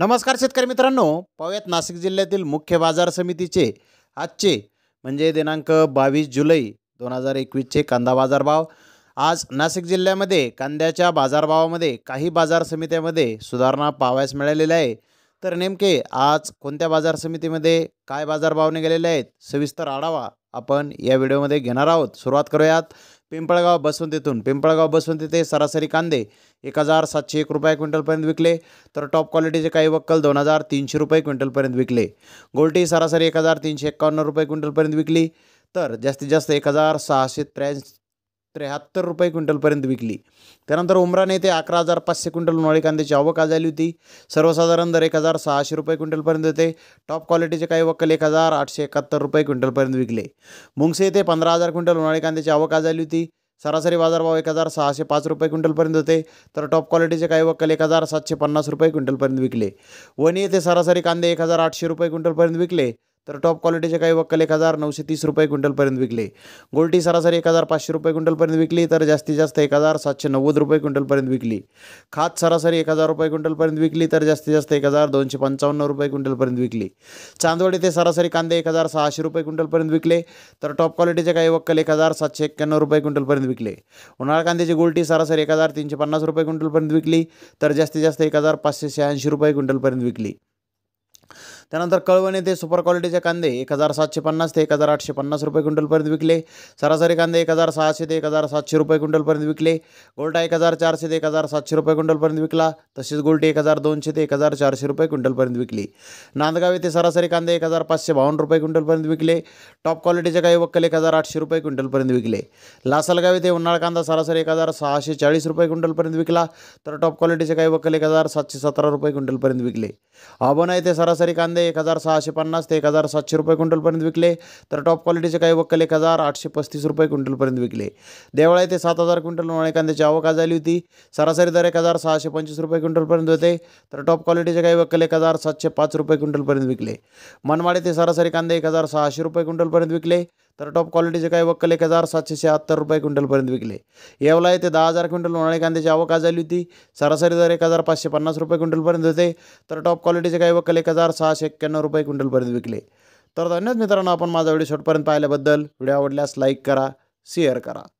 नमस्कार शेतकरी मित्रांनो पाहूयात नाशिक जिल्ह्यातील मुख्य बाजार समितीचे आजचे म्हणजे दिनांक बावीस जुलै दोन हजार एकवीसचे कांदा बाजारभाव आज नाशिक जिल्ह्यामध्ये कांद्याच्या बाजारभावामध्ये काही बाजार समित्यामध्ये सुधारणा पाव्यास मिळालेल्या आहे तर नेमके आज कोणत्या बाजार समितीमध्ये काय बाजारभावने गेलेले आहेत सविस्तर आढावा आपण या व्हिडिओमध्ये घेणार आहोत सुरुवात करूयात पिंपळगाव बसवंतीतून पिंपळगाव बसवंती ते सरासरी कांदे एक हजार सातशे एक रुपये क्विंटलपर्यंत विकले तर टॉप क्वालिटीचे काही वक्कल दोन हजार तीनशे रुपये क्विंटलपर्यंत विकले गोल्टी सरासरी एक हजार तीनशे एक्कावन्न रुपये क्विंटलपर्यंत विकली तर जास्तीत जास्त एक हजार सहाशे त्र्याऐंशी त्र्याहत्तर रुपये क्विंटलपर्यंत विकली त्यानंतर उमराने येथे अकरा हजार पाचशे क्विंटल उन्हाळी कांद्याची आवक आज आली होती सर्वसाधारण दर एक हजार सहाशे रुपये क्विंटलपर्यंत होते टॉप क्वालिटीचे काही वक्कल एक हजार आठशे एकाहत्तर रुपये क्विंटलपर्यंत विकले मुंगसे येथे पंधरा हजार क्विंटल उन्हाळी कांद्याची आवक आज होती सरासरी बाजारभाव एक हजार सहाशे पाच रुपये क्विंटलपर्यंत होते तर टॉप क्वालिटीचे काही वक्कल एक हजार सातशे पन्नास रुपये क्विंटलपर्यंत विकले वणी येथे सरासरी कांदे एक हजार आठशे रुपये क्विंटलपर्यंत विकले तर टॉप क्वालिटीचे काही वक्कल एक हजार नऊशे तीस रुपये क्विंटलपर्यंत विकले गोल्टी सरासरी एक हजार पाचशे रुपये क्विंटलपर्यंत विकली तर जास्तीत जास्त एक हजार सातशे नव्वद रुपये क्विंटलपर्यंत विकली खात सरासरी एक हजार रुपये क्विंटलपर्यंत विकली तर जास्तीत जास्त एक हजार दोनशे पंचावन्न रुपये क्विंटलपर्यंत विकली चांदवड येथे सरासरी कांदे एक हजार सहाशे रुपये क्विंटलपर्यंत विकले तर टॉप क्वालिटीचे काही वक्कल एक हजार सातशे एक्क्याण्णव रुपये क्विंटलपर्यंत विकले उन्हाळा कांद्याची गोल्टी सरासरी एक हजार तीनशे पन्नास रुपये क्विंटलपर्यंत विकली तर जास्तीत जास्त एक हजार पाचशे शहाऐंशी रुपये क्विंटलपर्यंत विकली त्यानंतर कळवण येथे सुपर क्वालिटीचे कांदे एक हजार सातशे पन्नास ते एक हजार आठशे पन्नास रुपये क्विंटलपर्यंत विकले सरासरी कांदे एक हजार सहाशे ते एक हजार सातशे रुपये क्विंटलपर्यंत विकले गोल्टा एक हजार चारशे ते एक हजार सातशे रुपये क्विंटलपर्यंत विकला तसेच गोल्टी एक हजार दोनशे ते एक हजार चारशे रुपये क्विंटलपर्यंत विकली नांदगाव येथे सरासरी कांदे एक हजार पाचशे बावन्न रुपये क्विंटलपर्यंत विकले टॉप क्वालिटीचे काही वक्कल एक हजार आठशे रुपये क्विंटलपर्यंत विकले लासलगाव येथे उन्हाळ कांदा सरासरी एक हजार सहाशे चाळीस रुपये क्विंटलपर्यंत विकला तर टॉप क्वालिटीचे काही वक्कल एक हजार सातशे सतरा रुपये क्विंटलपर्यंत विकले आबोना येथे सरासरी कांदे एक हजार सहाशे पन्नास ते एक हजार सातशे रुपये क्विंटलपर्यंत विकले तर टॉप क्वालिटीचे काही वक्कल एक हजार आठशे पस्तीस रुपये क्विंटलपर्यंत विकले देवळा येथे सात हजार क्विंटल उन्हाळी कांद्याची आवक झाली होती सरासरी दर एक हजार सहाशे पंचवीस रुपये क्विंटलपर्यंत होते तर टॉप क्वालिटीचे काही वक्कल एक हजार सातशे पाच रुपये क्विंटलपर्यंत विकले मनमाड येथे सरासरी कांदे एक हजार सहाशे रुपये क्विंटलपर्यंत विकले तर टॉप क्वालिटीचे काही वक्कल एक हजार सातशे शहात्तर रुपये क्विंटलपर्यंत विकले येवला येथे दहा हजार क्विंटल उन्हाळी कांद्याची आवक आज होती सरासरी दर एक हजार पाचशे पन्नास रुपये क्विंटलपर्यंत होते तर टॉप क्वालिटीचे काही वक्कल एक हजार सहाशे एक्क्याण्णव रुपये क्विंटलपर्यंत विकले तर धन्यवाद मित्रांनो आपण माझा व्हिडिओ शॉटपर्यंत पाहिल्याबद्दल व्हिडिओ आवडल्यास लाईक करा शेअर करा